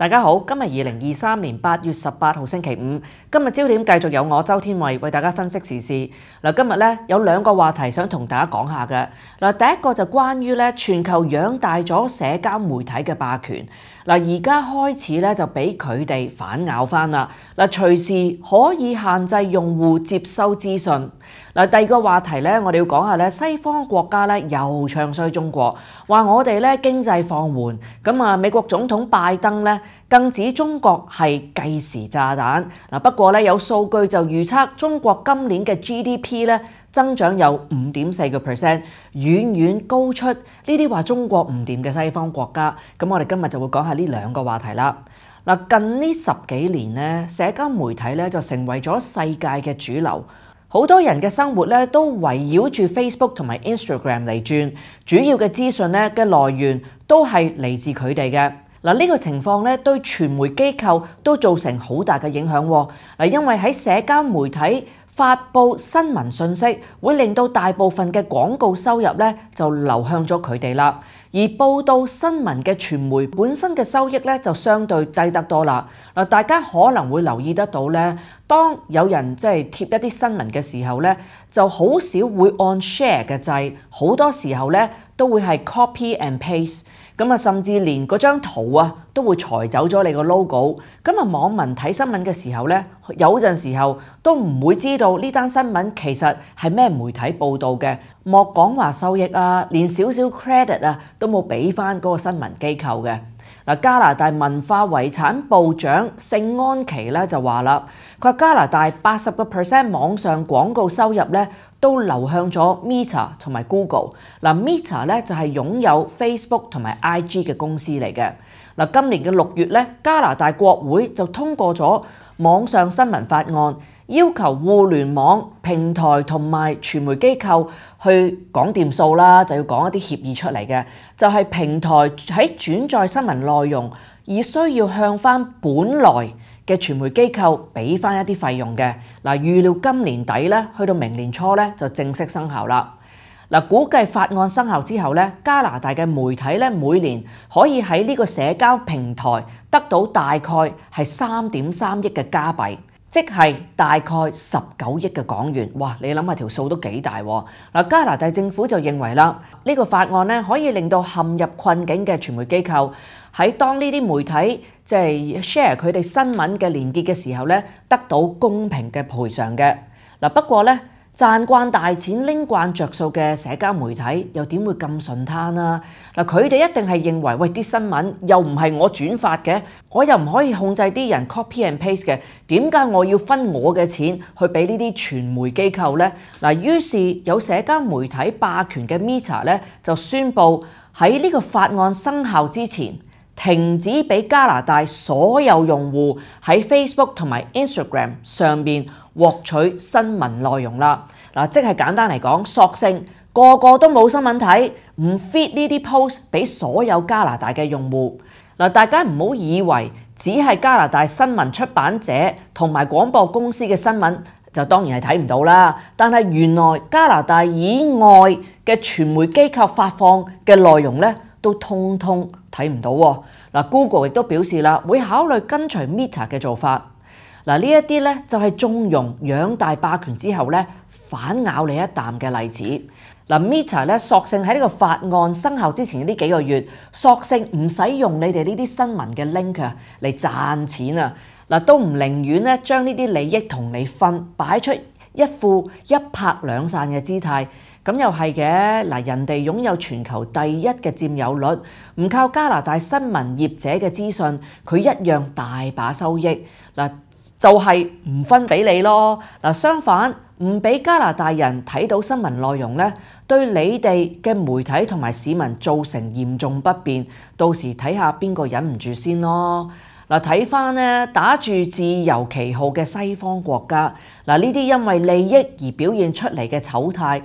大家好，今日二零二三年八月十八号星期五，今日焦点继续有我周天慧为大家分析时事。嗱，今日咧有两个话题想同大家讲下嘅。嗱，第一个就关于咧全球养大咗社交媒体嘅霸权，嗱而家开始咧就俾佢哋反咬翻啦。嗱，随时可以限制用户接收资讯。嗱，第二個話題咧，我哋要講下咧，西方國家咧又唱衰中國，話我哋咧經濟放緩。咁啊，美國總統拜登咧更指中國係計時炸彈嗱。不過咧，有數據就預測中國今年嘅 GDP 咧增長有五點四個 percent，遠遠高出呢啲話中國唔掂嘅西方國家。咁我哋今日就會講下呢兩個話題啦。嗱，近呢十幾年咧，社交媒體咧就成為咗世界嘅主流。好多人嘅生活咧都圍繞住 Facebook 同埋 Instagram 嚟轉，主要嘅資訊咧嘅來源都係嚟自佢哋嘅。嗱呢個情況咧對傳媒機構都造成好大嘅影響。嗱，因為喺社交媒體。發布新聞信息會令到大部分嘅廣告收入咧就流向咗佢哋啦，而報道新聞嘅傳媒本身嘅收益咧就相對低得多啦。嗱，大家可能會留意得到咧，當有人即係貼一啲新聞嘅時候咧，就好少會按 share 嘅制，好多時候咧都會係 copy and paste。咁啊，甚至連嗰張圖啊，都會裁走咗你個 logo。咁啊，網民睇新聞嘅時候呢，有陣時候都唔會知道呢單新聞其實係咩媒體報導嘅。莫講話收益啊，連少少 credit 啊，都冇俾翻嗰個新聞機構嘅。嗱，加拿大文化遺產部長聖安琪咧就話啦，佢話加拿大八十個 percent 網上廣告收入咧。都流向咗 Meta 同埋 Google。嗱，Meta 咧就係擁有 Facebook 同埋 IG 嘅公司嚟嘅。嗱，今年嘅六月咧，加拿大國會就通過咗網上新聞法案，要求互聯網平台同埋傳媒機構去講掂數啦，就要講一啲協議出嚟嘅，就係平台喺轉載新聞內容而需要向翻本來。嘅傳媒機構俾翻一啲費用嘅嗱，預料今年底咧，去到明年初咧就正式生效啦。嗱，估計法案生效之後咧，加拿大嘅媒體咧每年可以喺呢個社交平台得到大概係三點三億嘅加幣，即係大概十九億嘅港元。哇！你諗下條數都幾大喎！嗱，加拿大政府就認為啦，呢個法案咧可以令到陷入困境嘅傳媒機構。喺當呢啲媒體即係 share 佢哋新聞嘅連結嘅時候咧，得到公平嘅賠償嘅嗱。不過咧，賺慣大錢拎慣着數嘅社交媒體又點會咁順攤啊？嗱，佢哋一定係認為喂啲新聞又唔係我轉發嘅，我又唔可以控制啲人 copy and paste 嘅，點解我要分我嘅錢去俾呢啲傳媒機構呢？嗱，於是有社交媒體霸權嘅 Meta 咧就宣布喺呢個法案生效之前。停止俾加拿大所有用户喺 Facebook 同埋 Instagram 上边获取新闻内容啦。嗱，即系简单嚟讲，索性个个都冇新闻睇，唔 feed 呢啲 post 俾所有加拿大嘅用户。嗱，大家唔好以为只系加拿大新闻出版者同埋广播公司嘅新闻就当然系睇唔到啦。但系原来加拿大以外嘅传媒机构发放嘅内容咧，都通通。睇唔到喎，嗱 Google 亦都表示啦，會考慮跟隨 Meta 嘅做法。嗱呢一啲咧就係縱容養大霸權之後咧反咬你一啖嘅例子。嗱 Meta 咧索性喺呢個法案生效之前呢幾個月，索性唔使用你哋呢啲新聞嘅 link 嚟賺錢啊！嗱都唔寧願咧將呢啲利益同你分，擺出一副一拍兩散嘅姿態。咁又係嘅嗱，人哋擁有全球第一嘅佔有率，唔靠加拿大新聞業者嘅資訊，佢一樣大把收益嗱，就係唔分俾你咯嗱。相反，唔俾加拿大人睇到新聞內容咧，對你哋嘅媒體同埋市民造成嚴重不便，到時睇下邊個忍唔住先咯嗱。睇翻咧，打住自由旗號嘅西方國家嗱，呢啲因為利益而表現出嚟嘅醜態。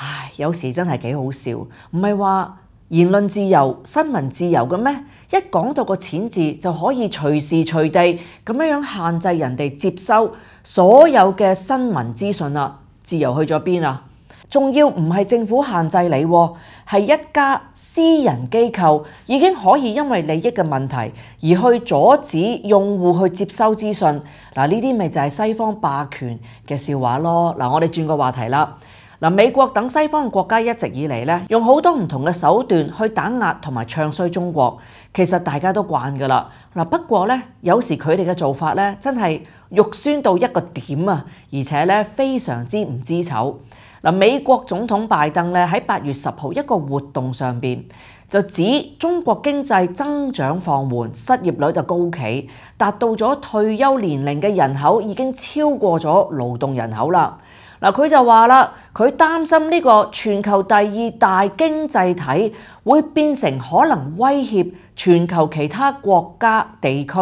唉，有時真係幾好笑，唔係話言論自由、新聞自由嘅咩？一講到個錢字，就可以隨時隨地咁樣限制人哋接收所有嘅新聞資訊啦。自由去咗邊啊？仲要唔係政府限制你，係一家私人機構已經可以因為利益嘅問題而去阻止用戶去接收資訊。嗱，呢啲咪就係西方霸權嘅笑話咯。嗱，我哋轉個話題啦。嗱，美國等西方國家一直以嚟咧，用好多唔同嘅手段去打壓同埋唱衰中國，其實大家都慣噶啦。嗱，不過咧，有時佢哋嘅做法咧，真係肉酸到一個點啊，而且咧非常之唔知醜。嗱，美國總統拜登咧喺八月十號一個活動上邊就指中國經濟增長放緩，失業率就高企，達到咗退休年齡嘅人口已經超過咗勞動人口啦。嗱，佢就話啦，佢擔心呢個全球第二大經濟體會變成可能威脅全球其他國家地區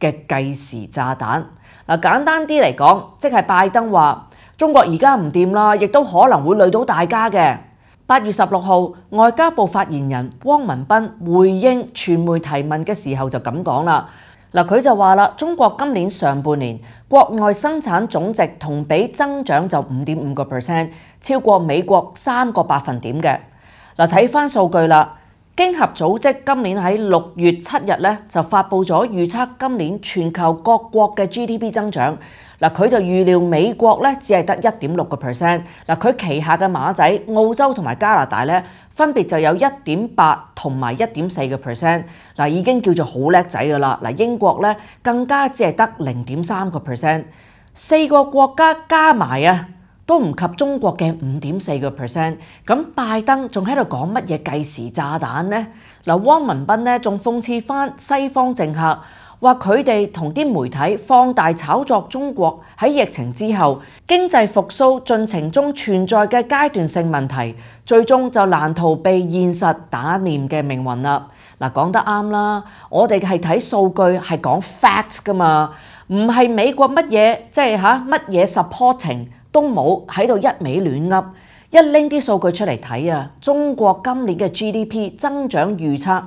嘅計時炸彈。嗱，簡單啲嚟講，即係拜登話中國而家唔掂啦，亦都可能會累到大家嘅。八月十六號，外交部發言人汪文斌回應傳媒提問嘅時候就咁講啦。嗱，佢就話啦，中国今年上半年国内生产总值同比增长就五点五个 percent，超过美国三个百分点嘅。嗱，睇翻数据啦。经合组织今年喺六月七日咧就发布咗预测，今年全球各国嘅 GDP 增长，嗱佢就预料美国咧只系得一点六个 percent，嗱佢旗下嘅马仔澳洲同埋加拿大咧分别就有一点八同埋一点四個 percent，嗱已经叫做好叻仔噶啦，嗱英国咧更加只系得零点三个 percent，四个国家加埋啊！都唔及中國嘅五點四個 percent。咁拜登仲喺度講乜嘢計時炸彈呢？嗱，汪文斌咧仲諷刺翻西方政客，話佢哋同啲媒體放大炒作中國喺疫情之後經濟復甦進程中存在嘅階段性問題，最終就難逃被現實打臉嘅命運啦。嗱，講得啱啦，我哋係睇數據係講 fact 㗎嘛，唔係美國乜嘢即係嚇乜嘢 supporting。都冇喺度一味亂噏，一拎啲數據出嚟睇啊！中國今年嘅 GDP 增長預測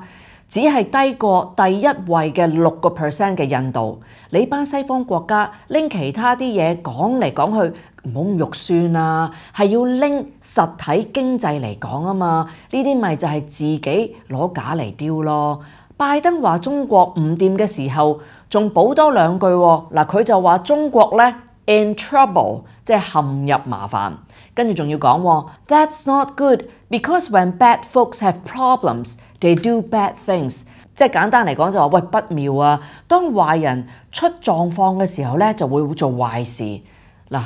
只係低過第一位嘅六個 percent 嘅印度。你班西方國家拎其他啲嘢講嚟講去，唔好咁肉酸啊！係要拎實體經濟嚟講啊嘛，呢啲咪就係自己攞假嚟丟咯。拜登話中國唔掂嘅時候，仲補多兩句嗱，佢就話中國呢。In trouble，即係陷入麻煩，跟住仲要講，That's not good，because when bad folks have problems，they do bad things。即係簡單嚟講就話，喂不妙啊！當壞人出狀況嘅時候咧，就會做壞事。嗱，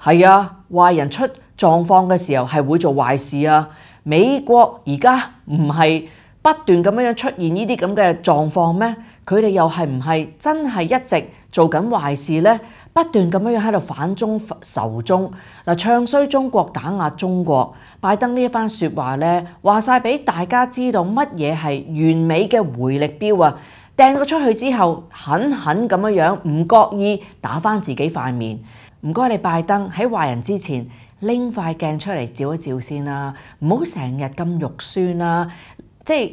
係啊，壞人出狀況嘅時候係會做壞事啊。美國而家唔係不斷咁樣出現呢啲咁嘅狀況咩？佢哋又係唔係真係一直做緊壞事咧？不斷咁樣喺度反中仇中，嗱唱衰中國打壓中國，拜登呢一番説話咧，話曬俾大家知道乜嘢係完美嘅回力標啊！掟咗出去之後，狠狠咁樣樣唔覺意打翻自己塊面。唔該你拜登喺壞人之前拎塊鏡出嚟照一照先啦，唔好成日咁肉酸啦，即係。